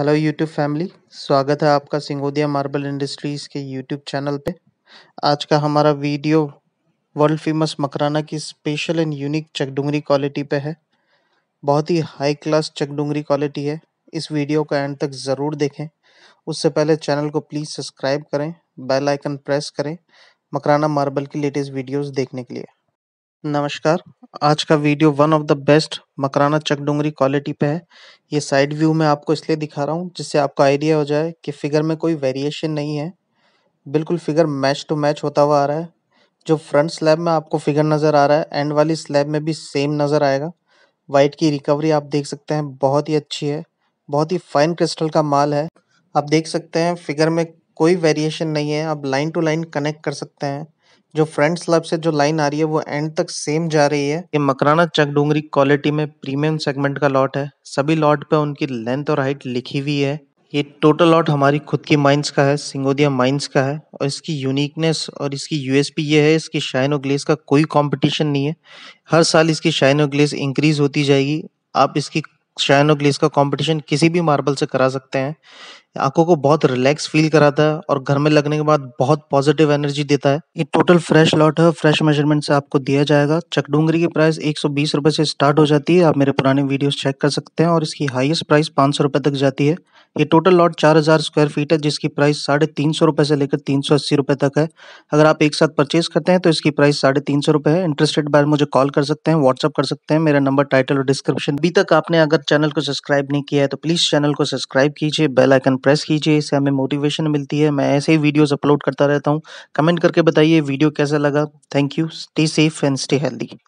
hello YouTube family स्वागत है आपका सिंगोदिया मार्बल इंडस्ट्रीज़ के यूट्यूब चैनल पे आज का हमारा वीडियो वर्ल्ड फेमस मकराना की special and unique Chakdungri quality पे है बहुत ही हाई क्लास चकडुंगरी क्वालिटी है इस वीडियो का एंड तक ज़रूर देखें उससे पहले चैनल को प्लीज़ सब्सक्राइब करें बेल आइकन प्रेस करें मकराना मार्बल की लेटेस्ट वीडियोज़ देखने के लिए नमस्कार आज का video one of the best Makrana Chakdungri quality पे है ये साइड व्यू में आपको इसलिए दिखा रहा हूँ जिससे आपका आइडिया हो जाए कि फिगर में कोई वेरिएशन नहीं है बिल्कुल फिगर मैच टू मैच होता हुआ आ रहा है जो फ्रंट स्लैब में आपको फिगर नज़र आ रहा है एंड वाली स्लैब में भी सेम नज़र आएगा वाइट की रिकवरी आप देख सकते हैं बहुत ही अच्छी है बहुत ही फाइन क्रिस्टल का माल है आप देख सकते हैं फिगर में कोई वेरिएशन नहीं है आप लाइन टू लाइन कनेक्ट कर सकते हैं जो फ्रंट स्लब से जो लाइन आ रही है वो एंड तक सेम जा रही है ये मकराना चक डूंगरी क्वालिटी में प्रीमियम सेगमेंट का लॉट है सभी लॉट पे उनकी लेंथ और हाइट लिखी हुई है ये टोटल लॉट हमारी खुद की माइंस का है सिंगोदिया माइंस का है और इसकी यूनिकनेस और इसकी यूएसपी ये है इसकी शाइन और ग्लेस का कोई कॉम्पिटिशन नहीं है हर साल इसकी शाइन और ग्लेस इंक्रीज होती जाएगी आप इसकी शाइन और ग्लेस का कॉम्पिटिशन किसी भी मार्बल से करा सकते हैं आंखों को बहुत रिलैक्स फील कराता है और घर में लगने के बाद बहुत पॉजिटिव एनर्जी देता है ये टोटल फ्रेश लॉट है फ्रेश मेजरमेंट से आपको दिया जाएगा चकडूंगरी की प्राइस एक सौ से स्टार्ट हो जाती है आप मेरे पुराने वीडियोस चेक कर सकते हैं और इसकी हाईएस्ट प्राइस पाँच सौ तक जाती है ये टोटल लॉट चार हज़ार स्क्वायर फीट है जिसकी प्राइस साढ़े तीन सौ से लेकर तीन सौ अस्सी तक है अगर आप एक साथ परचेज करते हैं तो इसकी प्राइस साढ़े तीन सौ है इंटरेस्टेड बार मुझे कॉल कर सकते हैं व्हाट्सअप कर सकते हैं मेरा नंबर टाइटल और डिस्क्रिप्शन अभी तक आपने अगर चैनल को सब्सक्राइब नहीं किया है तो प्लीज़ चैनल को सब्सक्राइब कीजिए बेलाइकन प्रेस कीजिए इससे हमें मोटिवेशन मिलती है मैं ऐसे ही वीडियोस अपलोड करता रहता हूँ कमेंट करके बताइए वीडियो कैसा लगा thank you stay safe and stay healthy